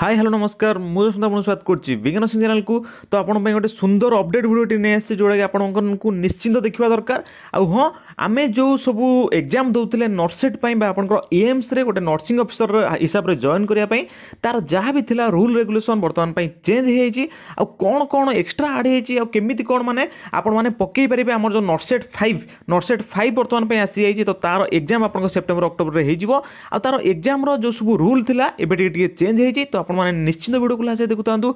hi hello নমস্কার মু সুন্দর আপনার স্বাগত করছি বিজ্ঞান সিং চ্যানেলকু তো আপনার গোটে সুন্দর অপডেট ভিডিওটি নিয়ে আসছে যেটাকি আপনার নিশ্চিন্ত দেখা দরকার আহ আমি যে সব এক্সাম দৌলে নর্সেট বা আপনার এএমসে গোটে নর্সিং অফিসর হিসাবে জয়েন করা তার যা বি লা রুল রেগুলেসন বর্তমান চেঞ্জ হয়েছি আণ কোণ এক্সট্রা আড হয়েছি আমিতি কোণ মানে আপনার মানে পকাই পারে আমার যে নর্সেট ফাইভ নর্সেট ফাইভ বর্তমান আসি যাই তো তার এক্সাম আপনার সেপ্টেম্বর অক্টোবরের হয়ে যাব আর তার এক্সামর যে সব রুল লা এবে টিকি চেঞ্জ হয়েছি তো ଆପଣମାନେ ନିଶ୍ଚିତ ଭିଡ଼ିଓକୁ ଲାଷ୍ଟ ଦେଖୁଥାନ୍ତୁ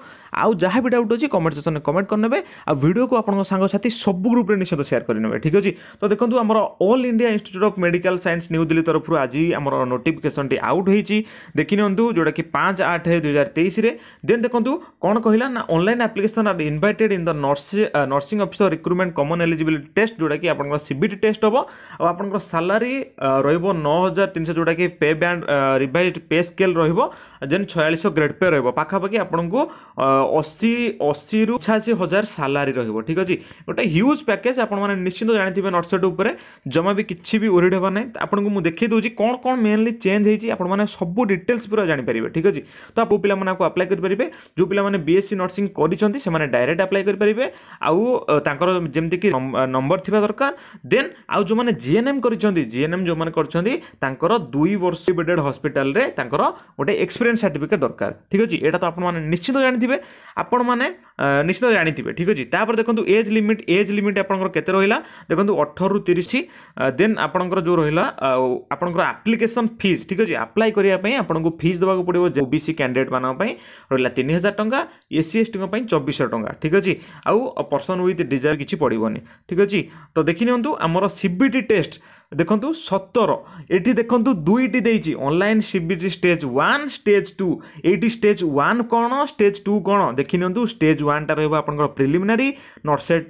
ଆଉ ଯାହା ବି ଡାଉଟ୍ ଅଛି କମେଣ୍ଟ ସେକ୍ସନରେ କମେଣ୍ଟ କରିନେବେ ଆଉ ଭିଡ଼ିଓକୁ ଆପଣଙ୍କ ସାଙ୍ଗସାଥି ସବୁ ଗ୍ରୁପରେ ନିଶ୍ଚିତ ସେୟାର କରିନେବେ ଠିକ୍ ଅଛି ତ ଦେଖନ୍ତୁ ଆମର all India institute of medical science new Delhi ତରଫରୁ ଆଜି ଆମର ନୋଟିଫିକେସନଟି ଆଉଟ୍ ହୋଇଛି ଦେଖିନିଅନ୍ତୁ ଯେଉଁଟାକି ପାଞ୍ଚ ଆଠ ଦୁଇ ହଜାର ତେଇଶରେ ଦେନ୍ ଦେଖନ୍ତୁ କ'ଣ କହିଲା ନା online application are invited in the nursing officer recruitment common eligibility test ଯେଉଁଟାକି ଆପଣଙ୍କର ସିବିଟି ଟେଷ୍ଟ ହେବ ଆଉ ଆପଣଙ୍କର ସାଲାରୀ ରହିବ ନଅ ହଜାର ତିନିଶହ ଯେଉଁଟାକି pay band revise pay scale ରହିବ ଦେନ୍ ଛୟାଳିଶହ ରେଟ୍ ପେ ରହିବ ପାଖାପାଖି ଆପଣଙ୍କୁ ଅଶୀ ଅଶୀରୁ ଅଠାଅଶୀ ହଜାର ସାଲାରୀ ରହିବ ଠିକ୍ ଅଛି ଗୋଟେ ହ୍ୟୁଜ୍ ପ୍ୟାକେଜ୍ ଆପଣମାନେ ନିଶ୍ଚିନ୍ତ ଜାଣିଥିବେ ନଟ୍ସେଟ୍ ଉପରେ ଜମା ବି କିଛି ବି ଓରିଡ଼ ହେବ ନାହିଁ ଆପଣଙ୍କୁ ମୁଁ ଦେଖେଇ ଦେଉଛି କ'ଣ କ'ଣ ମେନ୍ଲି ଚେଞ୍ଜ ହେଇଛି ଆପଣମାନେ ସବୁ ଡିଟେଲ୍ସ ପୁରା ଜାଣିପାରିବେ ଠିକ୍ ଅଛି ତ ଆପଣ ପିଲାମାନେ ଆକୁ ଆପ୍ଲାଏ କରିପାରିବେ ଯେଉଁ ପିଲାମାନେ ବିଏସ୍ସି ନର୍ସିଂ କରିଛନ୍ତି ସେମାନେ ଡାଇରେକ୍ଟ ଆପ୍ଲାଏ କରିପାରିବେ ଆଉ ତାଙ୍କର ଯେମିତିକି ନମ୍ବର ଥିବା ଦରକାର ଦେନ୍ ଆଉ ଯେଉଁମାନେ ଜିଏନ୍ଏମ୍ କରିଛନ୍ତି ଜିଏନ୍ଏମ୍ ଯେଉଁମାନେ କରିଛନ୍ତି ତାଙ୍କର ଦୁଇ ବର୍ଷ ହସ୍ପିଟାଲରେ ତାଙ୍କର ଗୋଟେ ଏକ୍ସପିରିଏନ୍ସ ସାର୍ଟିଫିକେଟ୍ ଦରକାର ସାର୍ ଠିକ୍ ଅଛି ଏଇଟା ତ ଆପଣମାନେ ନିଶ୍ଚିତ ଜାଣିଥିବେ ଆପଣମାନେ ନିଶ୍ଚିତ ଜାଣିଥିବେ ଠିକ୍ ଅଛି ତାପରେ ଦେଖନ୍ତୁ ଏଜ୍ ଲିମିଟ୍ ଏଜ୍ ଲିମିଟ୍ ଆପଣଙ୍କର କେତେ ରହିଲା ଦେଖନ୍ତୁ ଅଠରରୁ ତିରିଶ ଦେନ୍ ଆପଣଙ୍କର ଯେଉଁ ରହିଲା ଆପଣଙ୍କର ଆପ୍ଲିକେସନ୍ ଫିସ୍ ଠିକ୍ ଅଛି ଆପ୍ଲାଏ କରିବା ପାଇଁ ଆପଣଙ୍କୁ ଫିସ୍ ଦେବାକୁ ପଡ଼ିବ ଓ ବି ସି କ୍ୟାଣ୍ଡିଡେଟ୍ମାନଙ୍କ ପାଇଁ ରହିଲା ତିନି ହଜାର ଟଙ୍କା ଏସ୍ ସି ଏସ୍ଟିଙ୍କ ପାଇଁ ଚବିଶଶହ ଟଙ୍କା ଠିକ୍ ଅଛି ଆଉ ପର୍ସନ୍ ୱିଥ୍ ଡିଜାର୍ କିଛି ପଡ଼ିବନି ଠିକ୍ ଅଛି ତ ଦେଖିନିଅନ୍ତୁ ଆମର ସିବିଟି ଟେଷ୍ଟ দেখন্তু সতর এটি দেখন্তু দুইটি দেইছি online CBT stage one stage two এইটি স্টেজ ওয়ান কোণ স্টেজ টু কোণ দেখি নিয়ন্তু স্টেজ ওয়ানটা রহব আপনার প্রিলিমিনারি নটসেট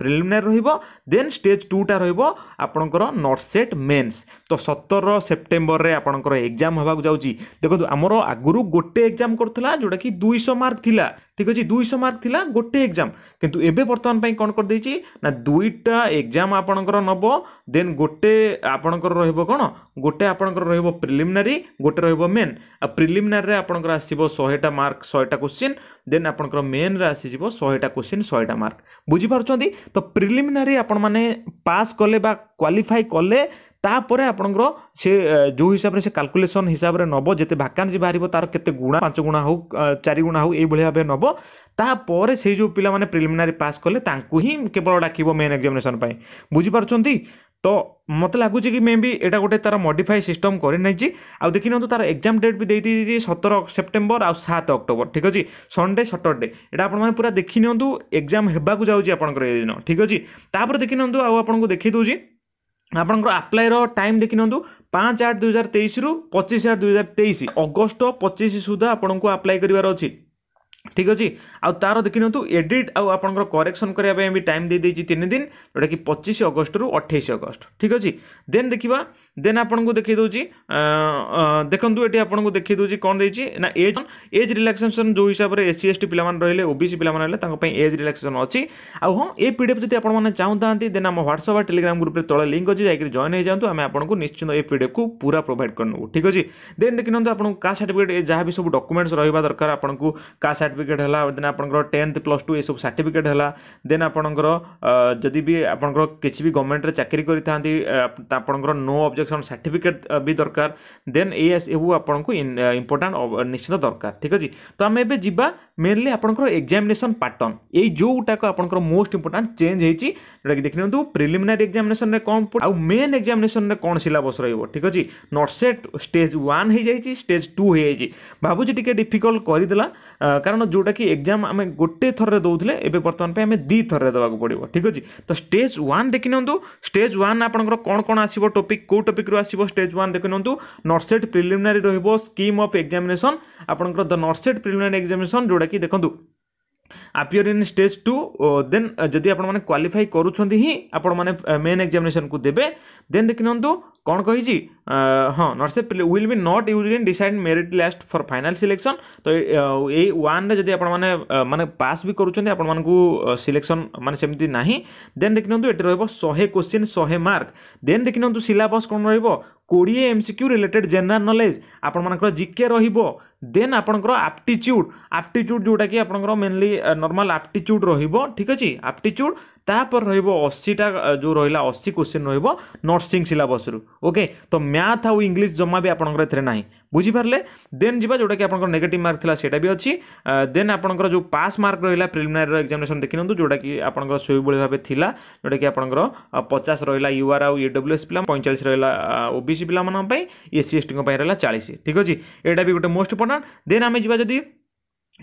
প্রিলিমিনারি রহব দেন স্টেজ টুটা রহব আপনার নটসেট মেন্স তো সতর সেপ্টেম্বরের আপনার এক্সাম হওয়া যাচ্ছি দেখুন আমার আগর গোটে এক্সাম করুলা যেটা কি দুইশ মার্ক লা ঠিক আছে দুইশ মার্ক লা গোটে এক্সাম কিন্তু এবে বর্তমান পাই কোণ করেদেইছি না দুইটা এক্সাম আপনার নব দেন গোটে আপনার রহব কোণ গোটে আপনার রহব প্রিলিমিনারি গোটে রহব মেন আর প্রিলিমিনারি আপনার আসব শহেটা মার্ক শহেটা কোশ্চিন দেন আপনার মেনরে আসিযোগ শহেটা কোশ্চিন শহেটা মার্ক বুঝিপারুচ্ছেন তো প্রিলিমিনারি আপনার পাস কলে বা କ୍ୱାଲିଫାଇ କଲେ ତାପରେ ଆପଣଙ୍କର ସେ ଯେଉଁ ହିସାବରେ ସେ କାଲକୁଲେସନ୍ ହିସାବରେ ନେବ ଯେତେ ଭାକାନ୍ସି ବାହାରିବ ତାର କେତେ ଗୁଣା ପାଞ୍ଚ ଗୁଣା ହେଉ ଚାରି ଗୁଣା ହେଉ ଏଇଭଳି ଭାବେ ନେବ ତାପରେ ସେଇ ଯେଉଁ ପିଲାମାନେ ପ୍ରିଲିମିନାରୀ ପାସ୍ କଲେ ତାଙ୍କୁ ହିଁ କେବଳ ଡାକିବ ମେନ୍ ଏକ୍ଜାମିନେସନ୍ ପାଇଁ ବୁଝିପାରୁଛନ୍ତି ତ ମୋତେ ଲାଗୁଛି କି ମେ ବି ଏଇଟା ଗୋଟେ ତା'ର ମଡିଫାଏ ସିଷ୍ଟମ୍ କରିନେଇଛି ଆଉ ଦେଖିନିଅନ୍ତୁ ତା'ର ଏକ୍ଜାମ୍ ଡେଟ୍ ବି ଦେଇଦେଇଛି ସତର ସେପ୍ଟେମ୍ବର ଆଉ ସାତ ଅକ୍ଟୋବର ଠିକ୍ ଅଛି ସନ୍ଡେ ସଟର୍ଡେ ଏଇଟା ଆପଣମାନେ ପୁରା ଦେଖିନିଅନ୍ତୁ ଏକ୍ଜାମ୍ ହେବାକୁ ଯାଉଛି ଆପଣଙ୍କର ଏଇ ଦିନ ଠିକ୍ ଅଛି ତାପରେ ଦେଖିନିଅନ୍ତୁ ଆଉ ଆପଣଙ୍କୁ ଦେଖେଇ ଦେଉଛି ଆପଣଙ୍କର ଆପ୍ଲାଏର ଟାଇମ୍ ଦେଖିନିଅନ୍ତୁ ପାଞ୍ଚ ଆଠ ଦୁଇହଜାର ତେଇଶରୁ ପଚିଶ ଆଠ ଦୁଇହଜାର ତେଇଶ ଅଗଷ୍ଟ ପଚିଶ ସୁଦ୍ଧା ଆପଣଙ୍କୁ ଆପ୍ଲାଏ କରିବାର ଅଛି ठीक अच्छे आउ तार देखी एडिट आउ आप करेक्शन करने टाइम दे दिन जोटा कि पचीस अगस्ट रु अठाई अगस् ठीक अच्छे देन देखा देन आप देखे देखो ये आपको देखे कौन देना एज एज रिल्क्सेसन जो हिसाब से एस सी एस टी पाला रहे ओबीसी पाला रहे एज रिल्क्सेसन अच्छी आँ ए पी डफ जब आप चाहता देन आम ह्वाट्सअप टेलीग्राम ग्रुप में तले लिंक अच्छी जाकर जॉन हो जाए आम आपको निश्चित ए पी डफ को पूरा प्रोभाइड करूँ ठीक अच्छे देन देखी आपको का सार्टिफिकेट जहाँ भी सब डकुमेंट्स रहा दरकार आपको का सार्टिफिकेट सर्टिफिकेट है देन आप टेन्थ प्लस टू यू सार्टिफिकेट है देन आपर जदि भी आप किसी भी गवर्नमेंट चाकरी नो अब्जेक्शन सार्टिफिकेट भी दरकार देन यू आपंक इंपोर्टा निश्चित दरकार ठीक अच्छे तो आम एवं जी मेनली आपर एक्जामेसन पार्टन योटाक आप मोस्ट इंपोर्टां चेंज होती कि देखनी प्रिलिमिनारी एक्जामेसन में कौन आउ मेन एक्जामेसन में कौन सिलेबस रोक ठीक अच्छे नटसेट स्टेज वन हो स्टेज टू हो भाजी टी डिफिकल्ट करदेला कारण ଯେଉଁଟାକି ଏକ୍ଜାମ୍ ଆମେ ଗୋଟେ ଥରରେ ଦେଉଥିଲେ ଏବେ ବର୍ତ୍ତମାନ ପାଇଁ ଆମେ ଦୁଇ ଥରରେ ଦେବାକୁ ପଡ଼ିବ ଠିକ୍ ଅଛି ତ ଷ୍ଟେଜ୍ ୱାନ୍ ଦେଖିନିଅନ୍ତୁ ଷ୍ଟେଜ୍ ୱାନ୍ ଆପଣଙ୍କର କ'ଣ କ'ଣ ଆସିବ ଟପିକ୍ କେଉଁ ଟପିକ୍ରୁ ଆସିବ ଷ୍ଟେଜ୍ ୱାନ୍ ଦେଖିନିଅନ୍ତୁ ନର୍ସେଟ୍ ପ୍ରିଲିମିନାରୀ ରହିବ ସ୍କିମ୍ ଅଫ୍ ଏକ୍ଜାମିନେସନ୍ ଆପଣଙ୍କର ଦ ନର୍ସେଟ୍ ପ୍ରିଲିମିନାରୀ ଏକ୍ଜାମିନେସନ୍ ଯେଉଁଟାକି ଦେଖନ୍ତୁ appear in stage two then যদি আপনার কোয়ালিফাই করুছেন হি আপনার মেন এক্সামিনেসন কু দেবে দেন দেখি নিহতু କ'ଣ କହିଛି ହଁ ନଟ୍ ସେ will be not use in decide merit list for final selection ତ ଏଇ ୱାନ୍ରେ ଯଦି ଆପଣମାନେ ମାନେ ପାସ୍ ବି କରୁଛନ୍ତି ଆପଣମାନଙ୍କୁ ସିଲେକ୍ସନ୍ ମାନେ ସେମିତି ନାହିଁ ଦେନ୍ ଦେଖିନିଅନ୍ତୁ ଏଠି ରହିବ ଶହେ କୋଶ୍ଚିନ୍ ଶହେ ମାର୍କ ଦେନ୍ ଦେଖିନିଅନ୍ତୁ ସିଲାବସ୍ କ'ଣ ରହିବ কোড়িয়ে এমসিকিউ রিলেটেড জেনারেল নলেজ ଆପଣମାନଙ୍କର ଜିକେ ରହିବ ଦେନ୍ ଆପଣଙ୍କର ଆପ୍ଟିଚ୍ୟୁଡ଼୍ ଆପ୍ଟିଚ୍ୟୁଡ଼୍ ଯେଉଁଟାକି ଆପଣଙ୍କର ମେନଲି ନର୍ମାଲ୍ ଆପ୍ଟିଚ୍ୟୁଡ଼୍ ରହିବ ଠିକ୍ ଅଛି ଆପ୍ଟିଚ୍ୟୁଡ଼୍ ତାପରେ ରହିବ ଅଶୀଟା ଯେଉଁ ରହିଲା ଅଶୀ କୋଶ୍ଚିନ୍ ରହିବ ନର୍ସିଂ ସିଲାବସ୍ରୁ ଓକେ ତ ମ୍ୟାଥ୍ ଆଉ ଇଂଲିଶ ଜମା ବି ଆପଣଙ୍କର ଏଥିରେ ନାହିଁ ବୁଝିପାରିଲେ ଦେନ୍ ଯିବା ଯେଉଁଟାକି ଆପଣଙ୍କର ନେଗେଟିଭ୍ ମାର୍କ ଥିଲା ସେଇଟା ବି ଅଛି ଦେନ୍ ଆପଣଙ୍କର ଯେଉଁ ପାସ୍ ମାର୍କ ରହିଲା ପ୍ରିଲିମିନାରୀର ଏକ୍ଜାମିନେସନ୍ ଦେଖିନିଅନ୍ତୁ ଯେଉଁଟାକି ଆପଣଙ୍କର ସେହିଭଳି ଭାବେ ଥିଲା ଯେଉଁଟାକି ଆପଣଙ୍କର ପଚାଶ ରହିଲା ୟୁ ଆର୍ ଆଉ ଇ ଏସ୍ ପିଲା ପଇଁଚାଳିଶ ରହିଲା ଓ ବି ସି ପିଲାମାନଙ୍କ ପାଇଁ ଏସ୍ ସି ଏସ୍ ଟିଙ୍କ ପାଇଁ ରହିଲା ଚାଳିଶ ଠିକ୍ ଅଛି ଏଇଟା ବି ଗୋଟେ ମୋଷ୍ଟ ଇମ୍ପୋର୍ଟାଣ୍ଟ ଦେନ୍ ଆମେ ଯିବା ଯଦି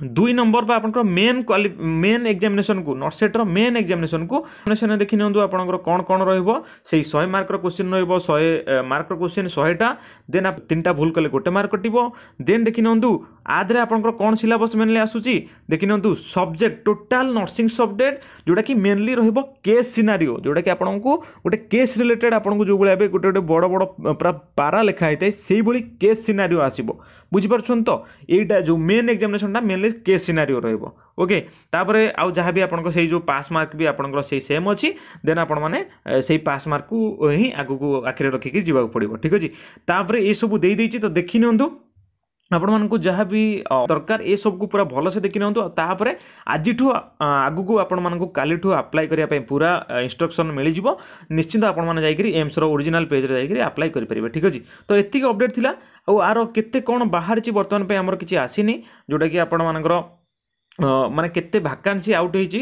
दुई नंबर बा आपनकर मेन क्वाली मेन एक्जामेसन को नॉर्थ मेन एक्जामेसन को एग्जामिनेशन देखि नंदु आपनकर कोन कोन रहइबो मार्क क्वेश्चन रहइबो 100 मार्क क्वेश्चन 100 देन आप तीनटा भूल कले गोटे मार्क कटिबो देन देखि नंदु आदि आप कौन सिलेबस मेनली आसूसी सब्जेक्ट टोटाल नर्सींग सब्जेक्ट जोटा कि मेनली के सिनारी जोटा कि आपको गोटे केस रिलेटेड आपको जो भाई गोटे गोटे बड़ बड़ पूरा पारा लेखाई थे से भाई केस सिनारी आस बुझीपार जो मेन एक्जामेसनटा मेनली के सिनारी रोक ओके आज जहाँ भी आपंक से जो पास मार्क भी आपंकर सेम अच्छी देन आपने से पास मार्क को ही आगे आखिरी रखिक जीवाक पड़ो ठीक अच्छे तापर ये सब दे तो देखी नि ଆପଣମାନଙ୍କୁ ଯାହା ବି ଦରକାର ଏସବୁକୁ ପୁରା ଭଲସେ ଦେଖି ନିଅନ୍ତୁ ଆଉ ତାପରେ ଆଜିଠୁ ଆଗକୁ ଆପଣମାନଙ୍କୁ କାଲିଠୁ ଆପ୍ଲାଏ କରିବା ପାଇଁ ପୁରା ଇନଷ୍ଟ୍ରକ୍ସନ୍ ମିଳିଯିବ ନିଶ୍ଚିନ୍ତ ଆପଣମାନେ ଯାଇକରି ଏମ୍ସର ଓରିଜିନାଲ୍ ପେଜ୍ରେ ଯାଇକରି ଆପ୍ଲାଏ କରିପାରିବେ ଠିକ୍ ଅଛି ତ ଏତିକି ଅପଡ଼େଟ୍ ଥିଲା ଆଉ ଆର କେତେ କ'ଣ ବାହାରିଛି ବର୍ତ୍ତମାନ ପାଇଁ ଆମର କିଛି ଆସିନି ଯେଉଁଟାକି ଆପଣମାନଙ୍କର ମାନେ କେତେ ଭାକାନ୍ସି ଆଉଟ୍ ହେଇଛି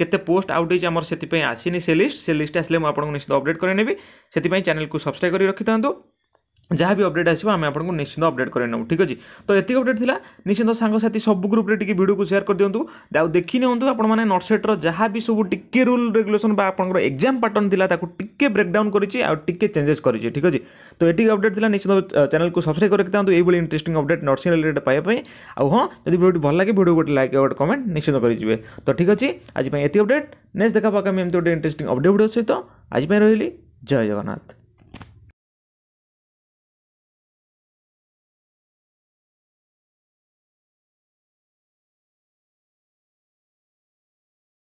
କେତେ ପୋଷ୍ଟ ଆଉଟ୍ ହେଇଛି ଆମର ସେଥିପାଇଁ ଆସିନି ସେ ଲିଷ୍ଟ ସେ ଲିଷ୍ଟ ଆସିଲେ ମୁଁ ଆପଣଙ୍କୁ ନିଶ୍ଚିତ ଅପଡ଼େଟ୍ କରିନେବି ସେଥିପାଇଁ ଚ୍ୟାନେଲକୁ ସବସ୍କ୍ରାଇବ୍ କରି ରଖିଥାନ୍ତୁ ଯାହା ବି ଅପଡ଼େଟ୍ ଆସିବ ଆମେ ଆପଣଙ୍କୁ ନିଶ୍ଚିନ୍ତ ଅପଡ଼େଟ୍ କରାଇ ନେବୁ ଠିକ୍ ଅଛି ତ ଏତିକି ଅପଡ଼େଟ୍ ଥିଲା ନିଶ୍ଚିନ୍ତ ସାଙ୍ଗସାଥି ସବୁ ଗ୍ରୁପ୍ରେ ଟିକେ ଭିଡ଼ିଓକୁ ସେୟାର୍ କରିଦିଅନ୍ତୁ ଆଉ ଦେଖି ନିଅନ୍ତୁ ଆପଣମାନେ ନର୍ସେଟ୍ର ଯାହା ବି ସବୁ ଟିକେ ରୁଲ୍ ରେଗୁଲେସନ୍ ବା ଆପଣଙ୍କର ଏକ୍ଜାମ୍ ପାଟର୍ନ ଥିଲା ତାକୁ ଟିକେ ବ୍ରେକ୍ଡାଉନ୍ କରିଛି ଆଉ ଟିକେ ଚେଞ୍ଜେସ୍ କରିଛି ଠିକ୍ ଅଛି ତ ଏତିକି ଅପଡ଼େଟ୍ ଥିଲା ନିଶ୍ଚିନ୍ତ ଚ୍ୟାନେଲ୍କୁ ସବସ୍କ୍ରାଇବ୍ କରିକି ଥାନ୍ତୁ ଏଇଭଳି ଇଣ୍ଟରେଷ୍ଟିଂ ଅପଡ଼େଟ୍ ନର୍ସିଂ ରିଲେଟେଡ୍ ପାଇବା ପାଇଁ ଆଉ ହଁ ଯଦି ଭିଡ଼ିଓଟି ଭଲ ଲାଗେ ଭିଡ଼ିଓ ଗୋଟେ ଲାଇକ୍ ଗୋଟେ କମେଣ୍ଟ ନିଶ୍ଚିନ୍ତ କରିଯିବେ ତ ଠିକ୍ ଅଛି ଆଜି ପାଇଁ ଏତିକି ଅପଡ଼େଟ୍ ନେକ୍ସଟ୍ ଦେଖା ପାଖ ଆମେ ଏମିତି ଗୋଟେ ଇଣ୍ଟରେଷ୍ଟିଂ ଅପଡ଼େଟ୍ ଭିଡ଼ିଓ ସହିତ ଆଜି ପାଇଁ ରହିଲି ଜୟ ଜଗନ୍ନାଥ